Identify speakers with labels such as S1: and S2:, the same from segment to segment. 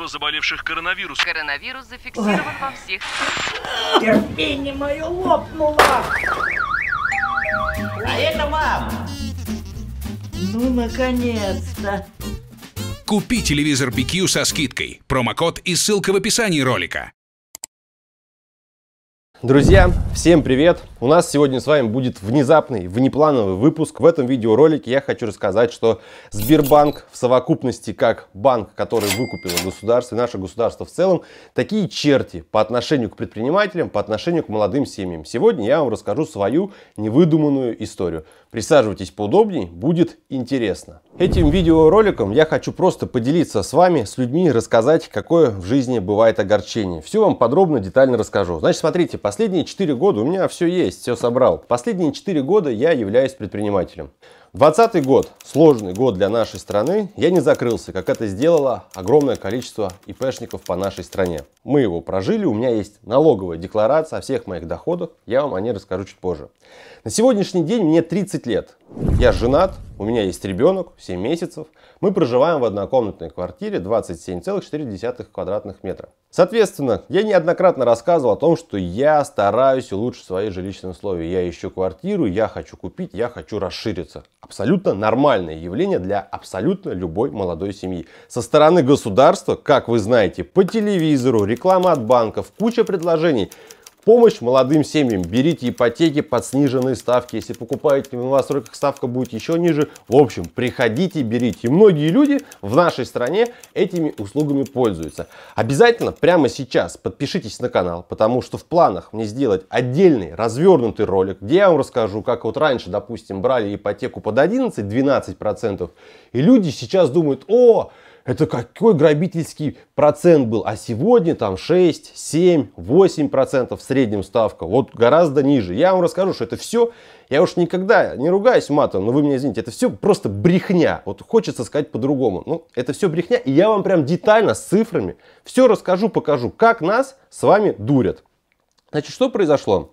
S1: количество заболевших коронавирусом. Коронавирус зафиксирован во всех... Терпение мое лопнуло! А это мам! Ну, наконец-то! Купи телевизор BQ со скидкой. Промокод и ссылка в описании ролика. Друзья, всем привет! У нас сегодня с вами будет внезапный, внеплановый выпуск. В этом видеоролике я хочу рассказать, что Сбербанк в совокупности как банк, который выкупил государство и наше государство в целом, такие черти по отношению к предпринимателям, по отношению к молодым семьям. Сегодня я вам расскажу свою невыдуманную историю. Присаживайтесь поудобнее, будет интересно. Этим видеороликом я хочу просто поделиться с вами, с людьми, рассказать, какое в жизни бывает огорчение. Все вам подробно, детально расскажу. Значит, смотрите, последние 4 года у меня все есть, все собрал. Последние 4 года я являюсь предпринимателем. 2020 год, сложный год для нашей страны, я не закрылся, как это сделало огромное количество ИПшников по нашей стране. Мы его прожили, у меня есть налоговая декларация о всех моих доходах, я вам о ней расскажу чуть позже. На сегодняшний день мне 30 лет, я женат, у меня есть ребенок, 7 месяцев – мы проживаем в однокомнатной квартире 27,4 квадратных метра. Соответственно, я неоднократно рассказывал о том, что я стараюсь улучшить свои жилищные условия. Я ищу квартиру, я хочу купить, я хочу расшириться. Абсолютно нормальное явление для абсолютно любой молодой семьи. Со стороны государства, как вы знаете, по телевизору, реклама от банков, куча предложений – Помощь молодым семьям. Берите ипотеки под сниженные ставки. Если покупаете на новостройках, ставка будет еще ниже. В общем, приходите, берите. И многие люди в нашей стране этими услугами пользуются. Обязательно прямо сейчас подпишитесь на канал, потому что в планах мне сделать отдельный развернутый ролик, где я вам расскажу, как вот раньше, допустим, брали ипотеку под 11-12%, и люди сейчас думают, о, это какой грабительский процент был. А сегодня там 6, 7, 8 процентов в среднем ставка. Вот гораздо ниже. Я вам расскажу, что это все, я уж никогда не ругаюсь матом, но вы меня извините, это все просто брехня. Вот хочется сказать по-другому. Ну, это все брехня. И я вам прям детально с цифрами все расскажу, покажу, как нас с вами дурят. Значит, что произошло?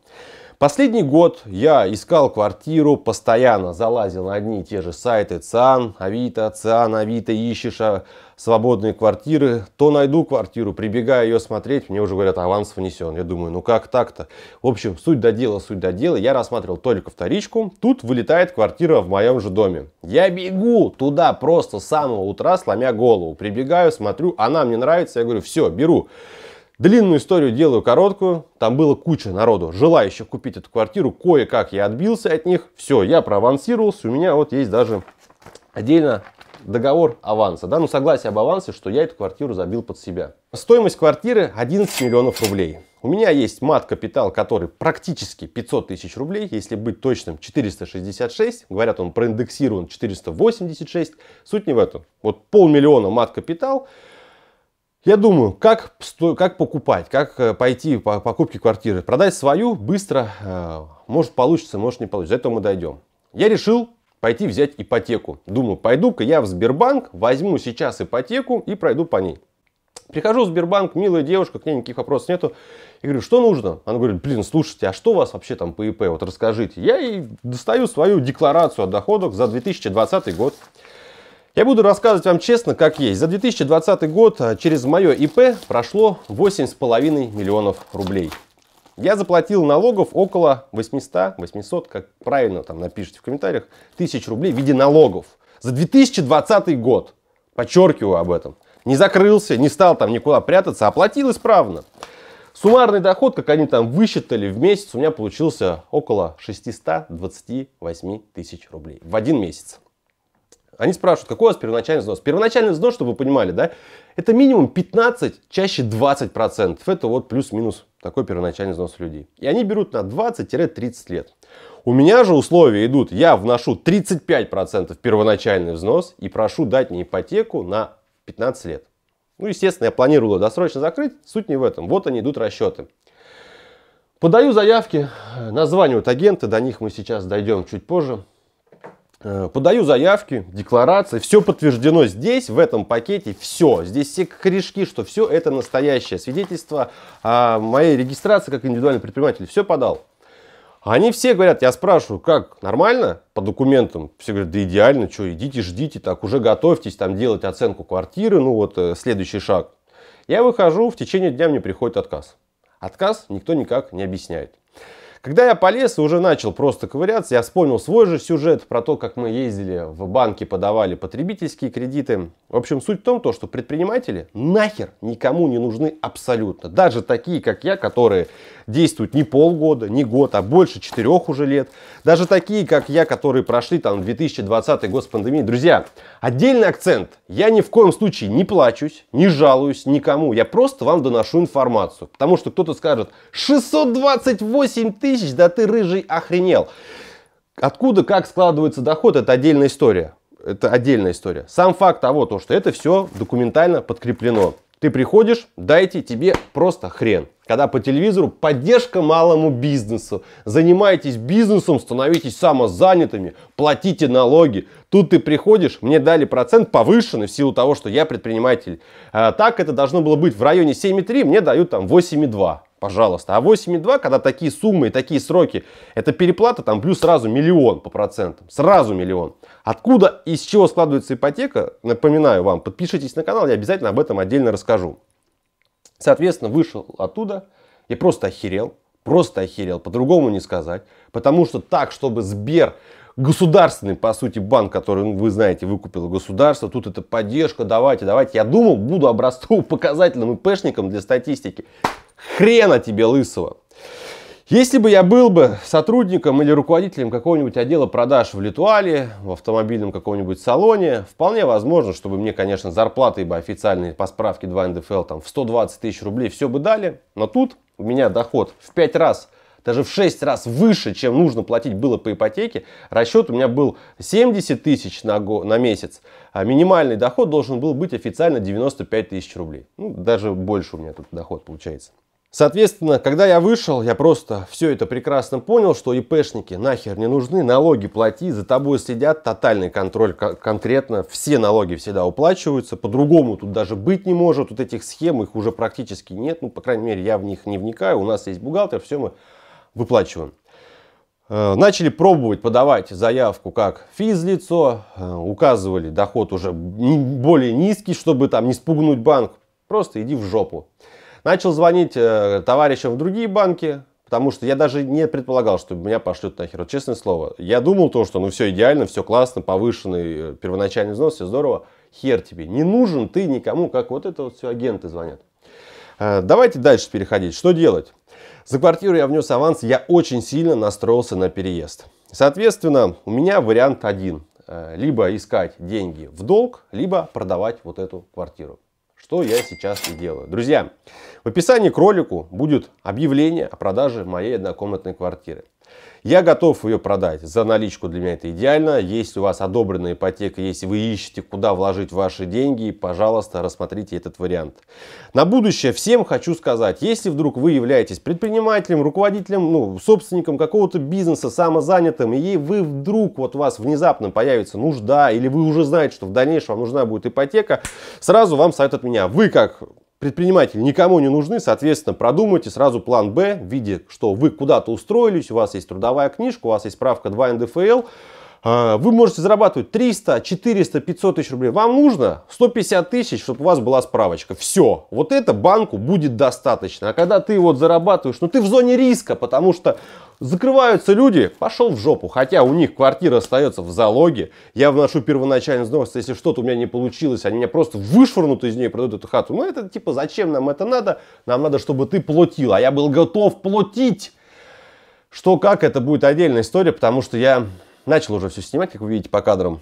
S1: Последний год я искал квартиру, постоянно залазил на одни и те же сайты ЦИАН, Авито, ЦИАН, Авито, ищешь а, свободные квартиры, то найду квартиру, прибегаю ее смотреть, мне уже говорят, аванс внесен. Я думаю, ну как так-то? В общем, суть до дела, суть до дела. Я рассматривал только вторичку, тут вылетает квартира в моем же доме. Я бегу туда просто с самого утра, сломя голову. Прибегаю, смотрю, она мне нравится, я говорю, все, беру. Длинную историю делаю короткую. Там было куча народу, желающих купить эту квартиру. Кое-как я отбился от них. Все, я проавансировался. У меня вот есть даже отдельно договор аванса, да, ну согласие об авансе, что я эту квартиру забил под себя. Стоимость квартиры 11 миллионов рублей. У меня есть мат-капитал, который практически 500 тысяч рублей, если быть точным 466, говорят он проиндексирован 486, суть не в этом. Вот полмиллиона мат-капитал, я думаю, как, как покупать, как э, пойти по покупке квартиры. Продать свою быстро, э, может получится, может не получится. До этого мы дойдем. Я решил пойти взять ипотеку. Думаю, пойду-ка я в Сбербанк, возьму сейчас ипотеку и пройду по ней. Прихожу в Сбербанк, милая девушка, к ней никаких вопросов нету. Я говорю, что нужно? Она говорит, блин, слушайте, а что у вас вообще там по ИП? Вот расскажите. Я ей достаю свою декларацию о доходах за 2020 год. Я буду рассказывать вам честно, как есть. За 2020 год а, через мое ИП прошло 8,5 миллионов рублей. Я заплатил налогов около 800, 800, как правильно там напишите в комментариях, тысяч рублей в виде налогов. За 2020 год. Подчеркиваю об этом. Не закрылся, не стал там никуда прятаться, а оплатил исправно. Суммарный доход, как они там высчитали в месяц, у меня получился около 628 тысяч рублей в один месяц. Они спрашивают, какой у вас первоначальный взнос? Первоначальный взнос, чтобы вы понимали, да, это минимум 15, чаще 20 процентов. Это вот плюс-минус такой первоначальный взнос людей. И они берут на 20-30 лет. У меня же условия идут, я вношу 35 процентов первоначальный взнос и прошу дать мне ипотеку на 15 лет. Ну, естественно, я планировал досрочно закрыть, суть не в этом. Вот они идут расчеты. Подаю заявки, э, названивают агенты, до них мы сейчас дойдем чуть позже. Э, подаю заявки, декларации, все подтверждено здесь, в этом пакете, все. Здесь все корешки, что все это настоящее свидетельство о моей регистрации как индивидуальный предприниматель. Все подал. Они все говорят, я спрашиваю, как, нормально по документам? Все говорят, да идеально, что, идите, ждите, так уже готовьтесь там делать оценку квартиры, ну вот э, следующий шаг. Я выхожу, в течение дня мне приходит отказ. Отказ никто никак не объясняет. Когда я полез и уже начал просто ковыряться, я вспомнил свой же сюжет про то, как мы ездили в банки, подавали потребительские кредиты. В общем, суть в том, то, что предприниматели нахер никому не нужны абсолютно. Даже такие, как я, которые действуют не полгода, не год, а больше четырех уже лет. Даже такие, как я, которые прошли там 2020 год с пандемией. Друзья, отдельный акцент. Я ни в коем случае не плачусь, не жалуюсь никому. Я просто вам доношу информацию. Потому что кто-то скажет, 628 тысяч тысяч, да ты рыжий охренел. Откуда, как складывается доход, это отдельная история. Это отдельная история. Сам факт того, то, что это все документально подкреплено. Ты приходишь, дайте тебе просто хрен. Когда по телевизору поддержка малому бизнесу. Занимайтесь бизнесом, становитесь самозанятыми, платите налоги. Тут ты приходишь, мне дали процент повышенный в силу того, что я предприниматель. А, так это должно было быть в районе 7,3, мне дают там 8,2 пожалуйста. А 8,2, когда такие суммы и такие сроки, это переплата там плюс сразу миллион по процентам. Сразу миллион. Откуда, из чего складывается ипотека, напоминаю вам, подпишитесь на канал, я обязательно об этом отдельно расскажу. Соответственно, вышел оттуда, я просто охерел, просто охерел, по-другому не сказать. Потому что так, чтобы Сбер государственный, по сути, банк, который, ну, вы знаете, выкупил государство. Тут это поддержка, давайте, давайте. Я думал, буду образцовым показательным ИПшником для статистики. Хрена тебе лысого! Если бы я был бы сотрудником или руководителем какого-нибудь отдела продаж в Литуале, в автомобильном каком-нибудь салоне, вполне возможно, чтобы мне, конечно, зарплаты бы официальные по справке 2 НДФЛ там, в 120 тысяч рублей все бы дали, но тут у меня доход в 5 раз, даже в 6 раз выше, чем нужно платить было по ипотеке. Расчет у меня был 70 тысяч на, го, на месяц, а минимальный доход должен был быть официально 95 тысяч рублей. Ну, даже больше у меня тут доход получается. Соответственно, когда я вышел, я просто все это прекрасно понял, что ИПшники нахер не нужны, налоги плати, за тобой следят, тотальный контроль конкретно, все налоги всегда уплачиваются, по-другому тут даже быть не может, вот этих схем их уже практически нет, ну, по крайней мере, я в них не вникаю, у нас есть бухгалтер, все мы выплачиваем. Э, начали пробовать подавать заявку как физлицо, э, указывали доход уже более низкий, чтобы там не спугнуть банк, просто иди в жопу. Начал звонить э, товарищам в другие банки, потому что я даже не предполагал, что меня пошлют нахер. Вот, честное слово. Я думал то, что ну все идеально, все классно, повышенный э, первоначальный взнос, все здорово. Хер тебе, не нужен ты никому, как вот это вот все агенты звонят. Э, давайте дальше переходить. Что делать? За квартиру я внес аванс, я очень сильно настроился на переезд. Соответственно, у меня вариант один. Э, либо искать деньги в долг, либо продавать вот эту квартиру что я сейчас и делаю. Друзья, в описании к ролику будет объявление о продаже моей однокомнатной квартиры. Я готов ее продать. За наличку для меня это идеально. Если у вас одобренная ипотека, если вы ищете, куда вложить ваши деньги, пожалуйста, рассмотрите этот вариант. На будущее всем хочу сказать, если вдруг вы являетесь предпринимателем, руководителем, ну, собственником какого-то бизнеса, самозанятым, и вы вдруг, вот у вас внезапно появится нужда, или вы уже знаете, что в дальнейшем вам нужна будет ипотека, сразу вам совет от меня. Вы как предприниматели никому не нужны, соответственно, продумайте сразу план Б в виде, что вы куда-то устроились, у вас есть трудовая книжка, у вас есть справка 2 НДФЛ, а, вы можете зарабатывать 300, 400, 500 тысяч рублей. Вам нужно 150 тысяч, чтобы у вас была справочка. Все. Вот это банку будет достаточно. А когда ты вот зарабатываешь, ну ты в зоне риска, потому что закрываются люди, пошел в жопу. Хотя у них квартира остается в залоге. Я вношу первоначальный взнос, если что-то у меня не получилось, они меня просто вышвырнут из нее и продадут эту хату. Ну это типа зачем нам это надо? Нам надо, чтобы ты платил. А я был готов платить. Что как, это будет отдельная история, потому что я Начал уже все снимать, как вы видите по кадрам.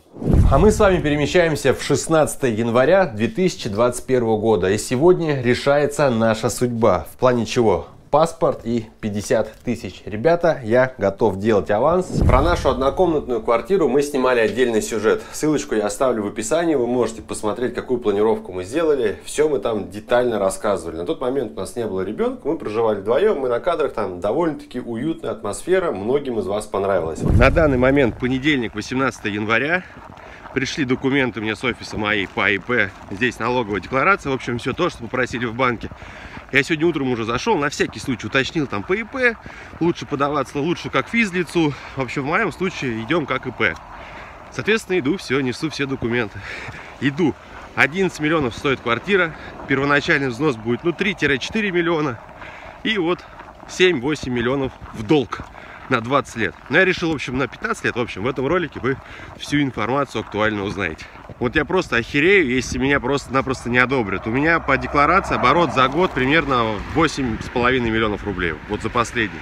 S1: А мы с вами перемещаемся в 16 января 2021 года. И сегодня решается наша судьба. В плане чего? паспорт и 50 тысяч. Ребята, я готов делать аванс. Про нашу однокомнатную квартиру мы снимали отдельный сюжет. Ссылочку я оставлю в описании, вы можете посмотреть, какую планировку мы сделали. Все мы там детально рассказывали. На тот момент у нас не было ребенка, мы проживали вдвоем, мы на кадрах там довольно-таки уютная атмосфера, многим из вас понравилось. На данный момент понедельник, 18 января. Пришли документы мне с офиса моей по ИП. Здесь налоговая декларация. В общем, все то, что попросили в банке. Я сегодня утром уже зашел, на всякий случай уточнил там по ИП. Лучше подаваться, лучше как физлицу. Вообще в моем случае идем как ИП. Соответственно, иду, все, несу все документы. Иду. 11 миллионов стоит квартира. Первоначальный взнос будет ну 3-4 миллиона. И вот 7-8 миллионов в долг на 20 лет. Но я решил, в общем, на 15 лет. В общем, в этом ролике вы всю информацию актуально узнаете. Вот я просто охерею, если меня просто-напросто не одобрят. У меня по декларации оборот за год примерно 8,5 миллионов рублей. Вот за последний.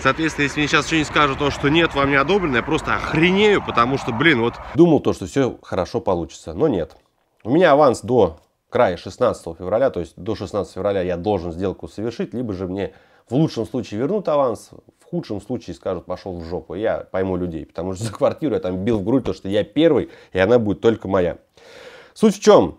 S1: Соответственно, если мне сейчас что-нибудь скажут, то, что нет, вам не одобрено, я просто охренею, потому что, блин, вот... Думал то, что все хорошо получится, но нет. У меня аванс до края 16 февраля, то есть до 16 февраля я должен сделку совершить, либо же мне в лучшем случае вернут аванс, худшем случае скажут, пошел в жопу. Я пойму людей, потому что за квартиру я там бил в грудь, то что я первый, и она будет только моя. Суть в чем?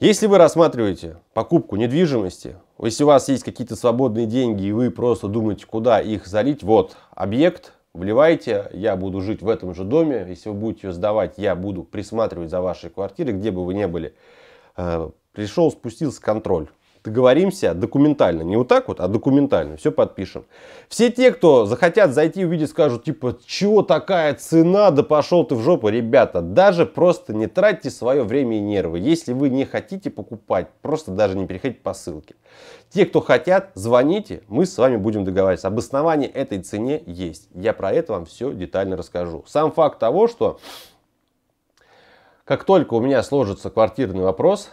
S1: Если вы рассматриваете покупку недвижимости, если у вас есть какие-то свободные деньги, и вы просто думаете, куда их залить, вот объект, вливайте, я буду жить в этом же доме, если вы будете ее сдавать, я буду присматривать за вашей квартирой, где бы вы ни были. Э, Пришел, спустился контроль договоримся документально. Не вот так вот, а документально. Все подпишем. Все те, кто захотят зайти и увидеть, скажут, типа, чего такая цена, да пошел ты в жопу. Ребята, даже просто не тратьте свое время и нервы. Если вы не хотите покупать, просто даже не переходите по ссылке. Те, кто хотят, звоните, мы с вами будем договариваться. Обоснование этой цене есть. Я про это вам все детально расскажу. Сам факт того, что как только у меня сложится квартирный вопрос,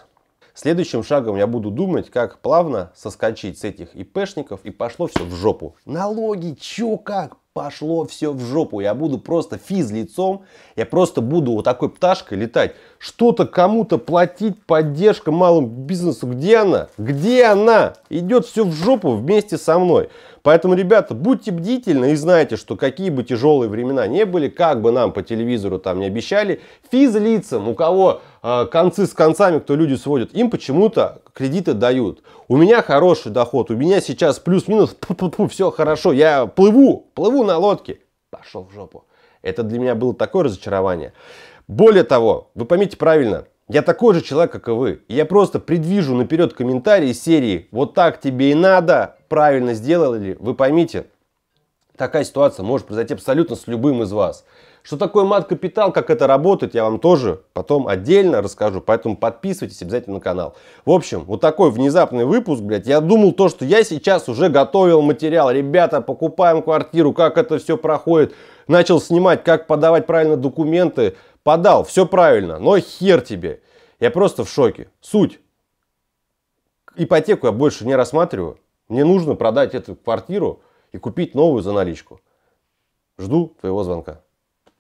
S1: Следующим шагом я буду думать, как плавно соскочить с этих ИПшников и пошло все в жопу. Налоги, чё как, пошло все в жопу. Я буду просто физ лицом, я просто буду вот такой пташкой летать. Что-то кому-то платить, поддержка малому бизнесу. Где она? Где она? Идет все в жопу вместе со мной. Поэтому, ребята, будьте бдительны и знайте, что какие бы тяжелые времена не были, как бы нам по телевизору там не обещали, физлицам, у кого э, концы с концами, кто люди сводит, им почему-то кредиты дают. У меня хороший доход, у меня сейчас плюс-минус, все хорошо, я плыву, плыву на лодке. Пошел в жопу. Это для меня было такое разочарование. Более того, вы поймите правильно, я такой же человек, как и вы. Я просто предвижу наперед комментарии серии «Вот так тебе и надо, правильно сделали». Вы поймите, такая ситуация может произойти абсолютно с любым из вас. Что такое мат-капитал, как это работает, я вам тоже потом отдельно расскажу, поэтому подписывайтесь обязательно на канал. В общем, вот такой внезапный выпуск, блядь, я думал то, что я сейчас уже готовил материал. Ребята, покупаем квартиру, как это все проходит. Начал снимать, как подавать правильно документы. Подал, все правильно, но хер тебе. Я просто в шоке. Суть. Ипотеку я больше не рассматриваю. Мне нужно продать эту квартиру и купить новую за наличку. Жду твоего звонка.